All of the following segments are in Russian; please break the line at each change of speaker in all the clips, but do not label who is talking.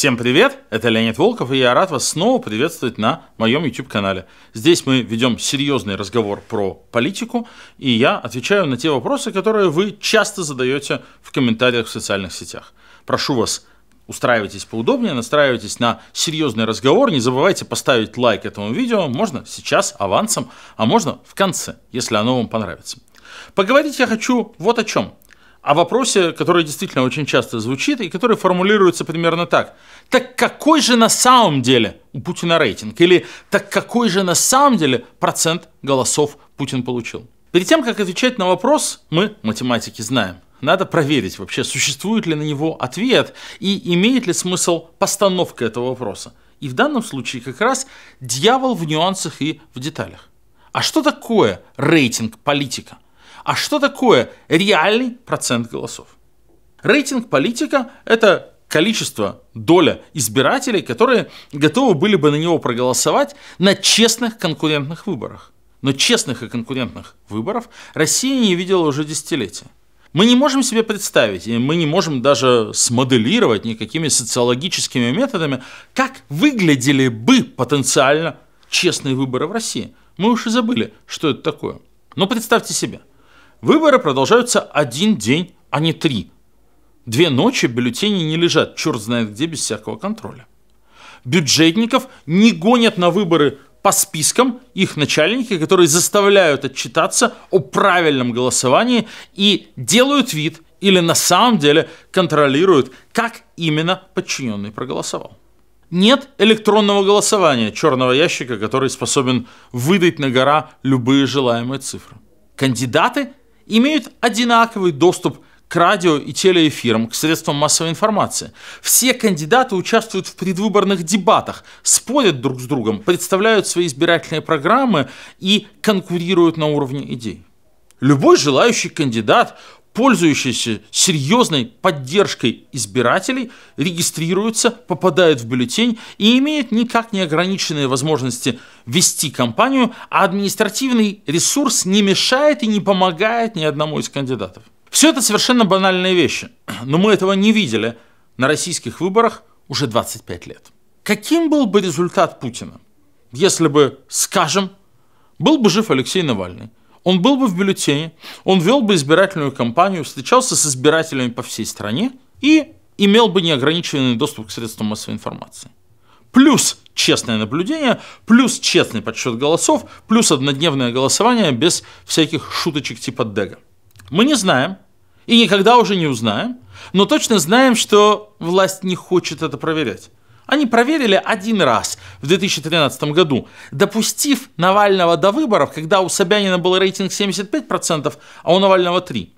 Всем привет, это Леонид Волков, и я рад вас снова приветствовать на моем YouTube-канале. Здесь мы ведем серьезный разговор про политику, и я отвечаю на те вопросы, которые вы часто задаете в комментариях в социальных сетях. Прошу вас, устраивайтесь поудобнее, настраивайтесь на серьезный разговор, не забывайте поставить лайк этому видео, можно сейчас авансом, а можно в конце, если оно вам понравится. Поговорить я хочу вот о чем – о вопросе, который действительно очень часто звучит и который формулируется примерно так. Так какой же на самом деле у Путина рейтинг? Или так какой же на самом деле процент голосов Путин получил? Перед тем, как отвечать на вопрос, мы, математики, знаем. Надо проверить вообще, существует ли на него ответ и имеет ли смысл постановка этого вопроса. И в данном случае как раз дьявол в нюансах и в деталях. А что такое рейтинг политика? А что такое реальный процент голосов? Рейтинг политика – это количество, доля избирателей, которые готовы были бы на него проголосовать на честных конкурентных выборах. Но честных и конкурентных выборов Россия не видела уже десятилетия. Мы не можем себе представить, и мы не можем даже смоделировать никакими социологическими методами, как выглядели бы потенциально честные выборы в России. Мы уж и забыли, что это такое. Но представьте себе, Выборы продолжаются один день, а не три. Две ночи бюллетени не лежат, черт знает где, без всякого контроля. Бюджетников не гонят на выборы по спискам их начальники, которые заставляют отчитаться о правильном голосовании и делают вид или на самом деле контролируют, как именно подчиненный проголосовал. Нет электронного голосования, черного ящика, который способен выдать на гора любые желаемые цифры. Кандидаты имеют одинаковый доступ к радио и телеэфирам, к средствам массовой информации. Все кандидаты участвуют в предвыборных дебатах, спорят друг с другом, представляют свои избирательные программы и конкурируют на уровне идей. Любой желающий кандидат пользующиеся серьезной поддержкой избирателей, регистрируются, попадают в бюллетень и имеют никак не ограниченные возможности вести кампанию, а административный ресурс не мешает и не помогает ни одному из кандидатов. Все это совершенно банальные вещи, но мы этого не видели на российских выборах уже 25 лет. Каким был бы результат Путина, если бы, скажем, был бы жив Алексей Навальный, он был бы в бюллетене, он вел бы избирательную кампанию, встречался с избирателями по всей стране и имел бы неограниченный доступ к средствам массовой информации. Плюс честное наблюдение, плюс честный подсчет голосов, плюс однодневное голосование без всяких шуточек типа Дега. Мы не знаем и никогда уже не узнаем, но точно знаем, что власть не хочет это проверять. Они проверили один раз в 2013 году, допустив Навального до выборов, когда у Собянина был рейтинг 75%, а у Навального 3%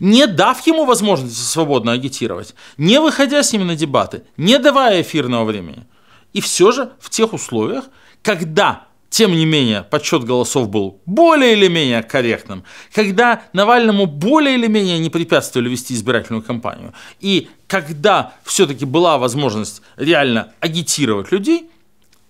не дав ему возможности свободно агитировать, не выходя с ним на дебаты, не давая эфирного времени. И все же в тех условиях, когда тем не менее, подсчет голосов был более или менее корректным, когда Навальному более или менее не препятствовали вести избирательную кампанию. И когда все-таки была возможность реально агитировать людей,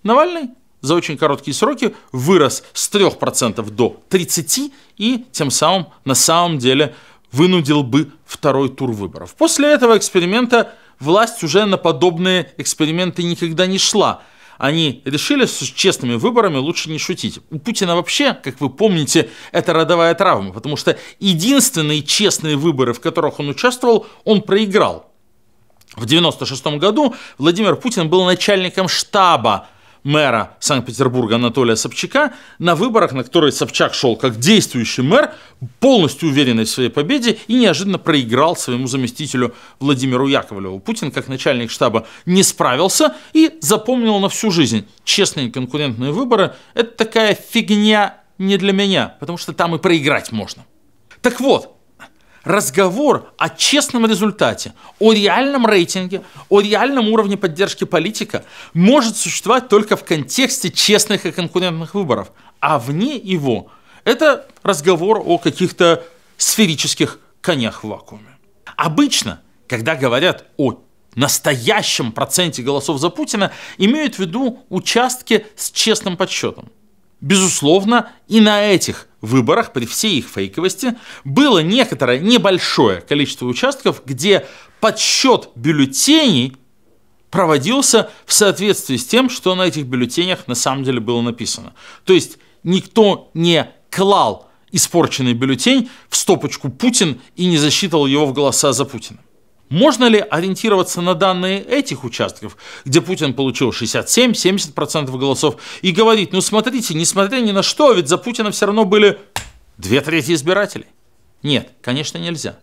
Навальный за очень короткие сроки вырос с 3% до 30% и тем самым на самом деле вынудил бы второй тур выборов. После этого эксперимента власть уже на подобные эксперименты никогда не шла – они решили с честными выборами лучше не шутить. У Путина вообще, как вы помните, это родовая травма, потому что единственные честные выборы, в которых он участвовал, он проиграл. В 1996 году Владимир Путин был начальником штаба мэра Санкт-Петербурга Анатолия Собчака на выборах, на которые Собчак шел как действующий мэр, полностью уверенный в своей победе и неожиданно проиграл своему заместителю Владимиру Яковлеву. Путин, как начальник штаба, не справился и запомнил на всю жизнь. Честные конкурентные выборы – это такая фигня не для меня, потому что там и проиграть можно. Так вот, разговор о честном результате, о реальном рейтинге, о реальном уровне поддержки политика может существовать только в контексте честных и конкурентных выборов, а вне его это разговор о каких-то сферических конях в вакууме. Обычно, когда говорят о настоящем проценте голосов за Путина, имеют в виду участки с честным подсчетом. Безусловно, и на этих выборах, при всей их фейковости, было некоторое небольшое количество участков, где подсчет бюллетеней проводился в соответствии с тем, что на этих бюллетенях на самом деле было написано. То есть никто не клал испорченный бюллетень в стопочку Путин и не засчитывал его в голоса за Путина. Можно ли ориентироваться на данные этих участков, где Путин получил 67-70% голосов, и говорить, ну смотрите, несмотря ни на что, ведь за Путина все равно были две трети избирателей? Нет, конечно, нельзя.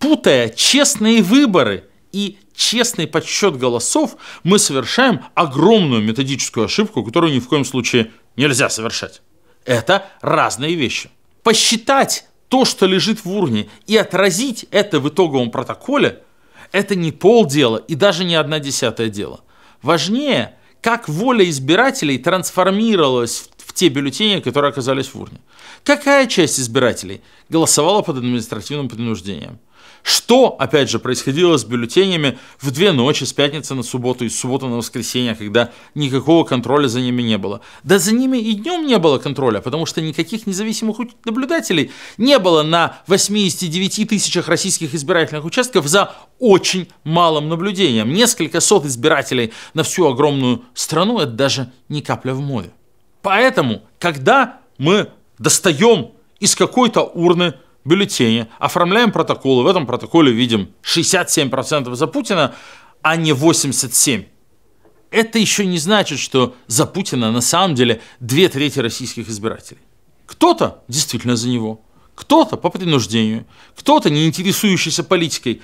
Путая честные выборы и честный подсчет голосов, мы совершаем огромную методическую ошибку, которую ни в коем случае нельзя совершать. Это разные вещи. Посчитать то, что лежит в урне, и отразить это в итоговом протоколе – это не полдела и даже не одна десятая дела. Важнее, как воля избирателей трансформировалась в те бюллетени, которые оказались в урне. Какая часть избирателей голосовала под административным принуждением? Что, опять же, происходило с бюллетенями в две ночи с пятницы на субботу и с субботы на воскресенье, когда никакого контроля за ними не было. Да за ними и днем не было контроля, потому что никаких независимых наблюдателей не было на 89 тысячах российских избирательных участков за очень малым наблюдением. Несколько сот избирателей на всю огромную страну – это даже не капля в море. Поэтому, когда мы достаем из какой-то урны бюллетени, оформляем протоколы, в этом протоколе видим 67% за Путина, а не 87%. Это еще не значит, что за Путина на самом деле две трети российских избирателей. Кто-то действительно за него, кто-то по принуждению, кто-то не интересующийся политикой,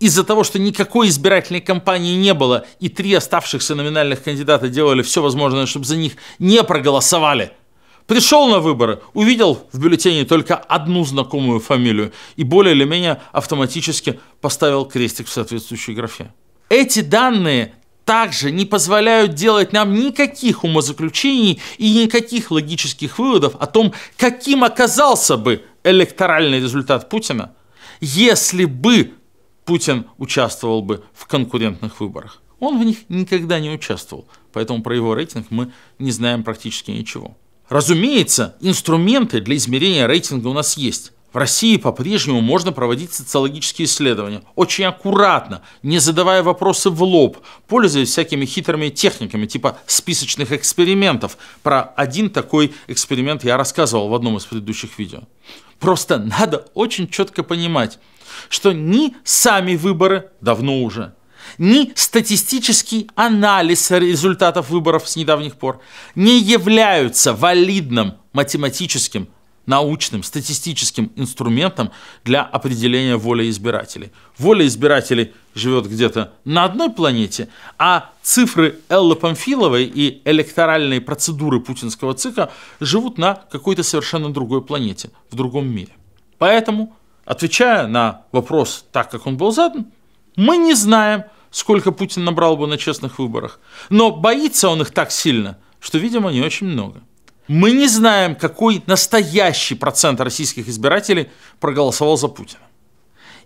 из-за того, что никакой избирательной кампании не было, и три оставшихся номинальных кандидата делали все возможное, чтобы за них не проголосовали – Пришел на выборы, увидел в бюллетене только одну знакомую фамилию и более или менее автоматически поставил крестик в соответствующей графе. Эти данные также не позволяют делать нам никаких умозаключений и никаких логических выводов о том, каким оказался бы электоральный результат Путина, если бы Путин участвовал бы в конкурентных выборах. Он в них никогда не участвовал, поэтому про его рейтинг мы не знаем практически ничего. Разумеется, инструменты для измерения рейтинга у нас есть. В России по-прежнему можно проводить социологические исследования. Очень аккуратно, не задавая вопросы в лоб, пользуясь всякими хитрыми техниками, типа списочных экспериментов. Про один такой эксперимент я рассказывал в одном из предыдущих видео. Просто надо очень четко понимать, что ни сами выборы давно уже ни статистический анализ результатов выборов с недавних пор не являются валидным математическим, научным, статистическим инструментом для определения воли избирателей. Воля избирателей живет где-то на одной планете, а цифры Эллы Памфиловой и электоральные процедуры путинского цикла живут на какой-то совершенно другой планете, в другом мире. Поэтому, отвечая на вопрос так, как он был задан, мы не знаем, сколько Путин набрал бы на честных выборах. Но боится он их так сильно, что, видимо, не очень много. Мы не знаем, какой настоящий процент российских избирателей проголосовал за Путина.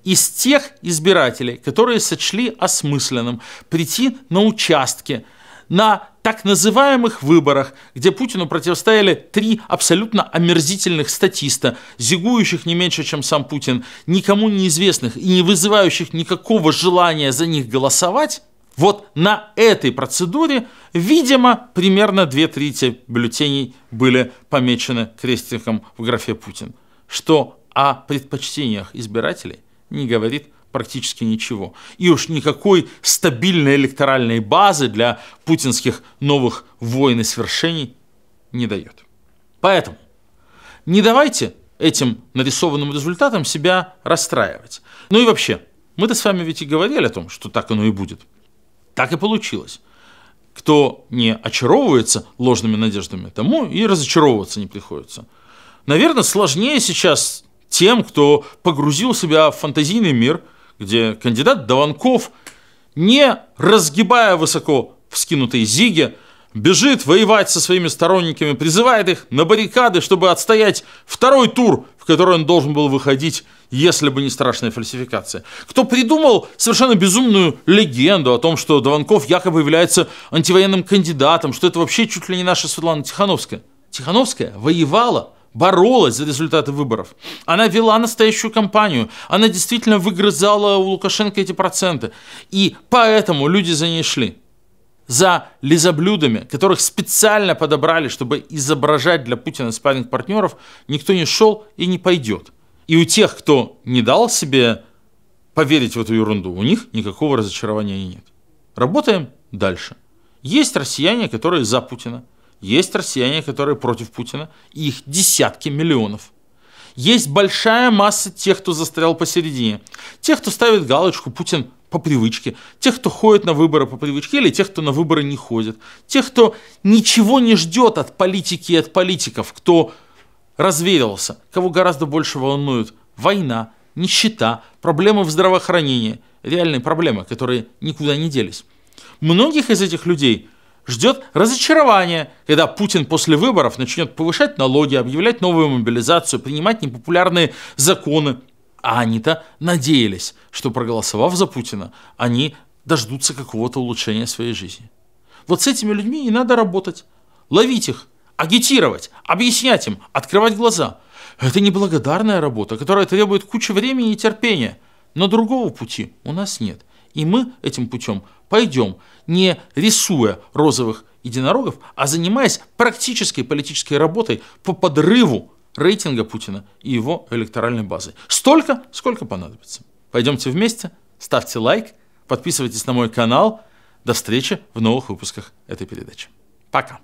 Из тех избирателей, которые сочли осмысленным прийти на участки – на так называемых выборах, где Путину противостояли три абсолютно омерзительных статиста, зигующих не меньше, чем сам Путин, никому неизвестных и не вызывающих никакого желания за них голосовать, вот на этой процедуре, видимо, примерно две трети бюллетеней были помечены крестиком в графе Путин, что о предпочтениях избирателей не говорит практически ничего. И уж никакой стабильной электоральной базы для путинских новых войн и свершений не дает. Поэтому не давайте этим нарисованным результатом себя расстраивать. Ну и вообще, мы-то с вами ведь и говорили о том, что так оно и будет. Так и получилось. Кто не очаровывается ложными надеждами, тому и разочаровываться не приходится. Наверное, сложнее сейчас тем, кто погрузил себя в фантазийный мир – где кандидат Даванков, не разгибая высоко вскинутые зиги, бежит воевать со своими сторонниками, призывает их на баррикады, чтобы отстоять второй тур, в который он должен был выходить, если бы не страшная фальсификация. Кто придумал совершенно безумную легенду о том, что Даванков якобы является антивоенным кандидатом, что это вообще чуть ли не наша Светлана Тихановская. Тихановская воевала – боролась за результаты выборов. Она вела настоящую кампанию. Она действительно выгрызала у Лукашенко эти проценты. И поэтому люди за ней шли. За лизоблюдами, которых специально подобрали, чтобы изображать для Путина спарринг-партнеров, никто не шел и не пойдет. И у тех, кто не дал себе поверить в эту ерунду, у них никакого разочарования нет. Работаем дальше. Есть россияне, которые за Путина – есть россияне, которые против Путина, и их десятки миллионов. Есть большая масса тех, кто застрял посередине. Тех, кто ставит галочку «Путин по привычке», тех, кто ходит на выборы по привычке или тех, кто на выборы не ходит, тех, кто ничего не ждет от политики и от политиков, кто разверился, кого гораздо больше волнуют война, нищета, проблемы в здравоохранении, реальные проблемы, которые никуда не делись. Многих из этих людей – ждет разочарование, когда Путин после выборов начнет повышать налоги, объявлять новую мобилизацию, принимать непопулярные законы. А они-то надеялись, что проголосовав за Путина, они дождутся какого-то улучшения своей жизни. Вот с этими людьми и надо работать. Ловить их, агитировать, объяснять им, открывать глаза. Это неблагодарная работа, которая требует кучи времени и терпения. Но другого пути у нас нет. И мы этим путем пойдем, не рисуя розовых единорогов, а занимаясь практической политической работой по подрыву рейтинга Путина и его электоральной базы. Столько, сколько понадобится. Пойдемте вместе, ставьте лайк, подписывайтесь на мой канал. До встречи в новых выпусках этой передачи. Пока.